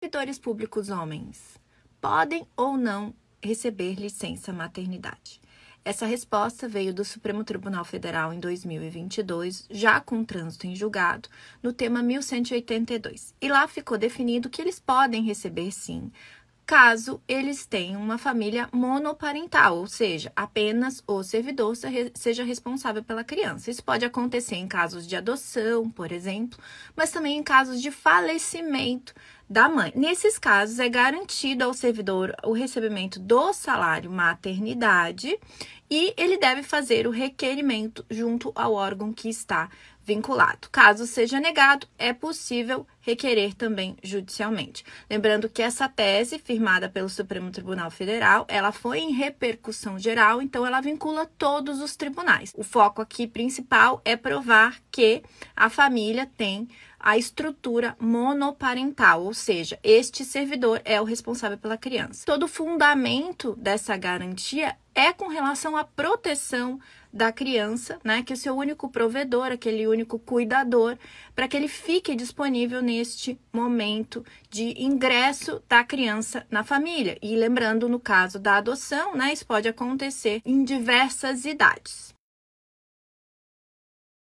servidores públicos homens podem ou não receber licença maternidade? Essa resposta veio do Supremo Tribunal Federal em 2022, já com trânsito em julgado, no tema 1182. E lá ficou definido que eles podem receber sim, caso eles tenham uma família monoparental, ou seja, apenas o servidor seja responsável pela criança. Isso pode acontecer em casos de adoção, por exemplo, mas também em casos de falecimento da mãe. Nesses casos, é garantido ao servidor o recebimento do salário maternidade e ele deve fazer o requerimento junto ao órgão que está vinculado. Caso seja negado, é possível requerer também judicialmente. Lembrando que essa tese, firmada pelo Supremo Tribunal Federal, ela foi em repercussão geral, então ela vincula todos os tribunais. O foco aqui principal é provar que a família tem a estrutura monoparental, ou seja, este servidor é o responsável pela criança. Todo o fundamento dessa garantia é com relação à proteção da criança, né, que é o seu único provedor, aquele único cuidador, para que ele fique disponível neste momento de ingresso da criança na família. E lembrando, no caso da adoção, né, isso pode acontecer em diversas idades.